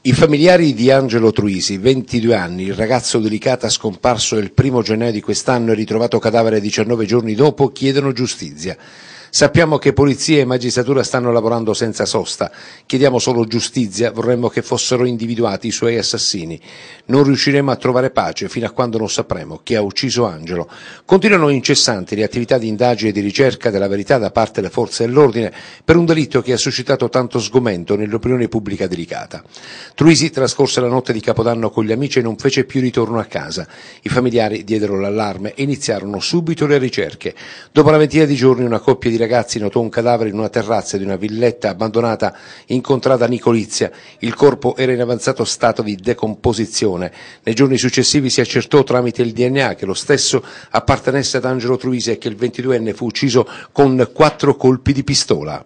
I familiari di Angelo Truisi, 22 anni, il ragazzo delicata scomparso il primo gennaio di quest'anno e ritrovato cadavere 19 giorni dopo, chiedono giustizia. Sappiamo che polizia e magistratura stanno lavorando senza sosta. Chiediamo solo giustizia, vorremmo che fossero individuati i suoi assassini. Non riusciremo a trovare pace fino a quando non sapremo chi ha ucciso Angelo. Continuano incessanti le attività di indagine e di ricerca della verità da parte delle forze dell'ordine per un delitto che ha suscitato tanto sgomento nell'opinione pubblica delicata. Truisi trascorse la notte di Capodanno con gli amici e non fece più ritorno a casa. I familiari diedero l'allarme e iniziarono subito le ricerche. Dopo una ventina di giorni una coppia di ragazzi notò un cadavere in una terrazza di una villetta abbandonata incontrata a Nicolizia. Il corpo era in avanzato stato di decomposizione. Nei giorni successivi si accertò tramite il DNA che lo stesso appartenesse ad Angelo Truise e che il 22enne fu ucciso con quattro colpi di pistola.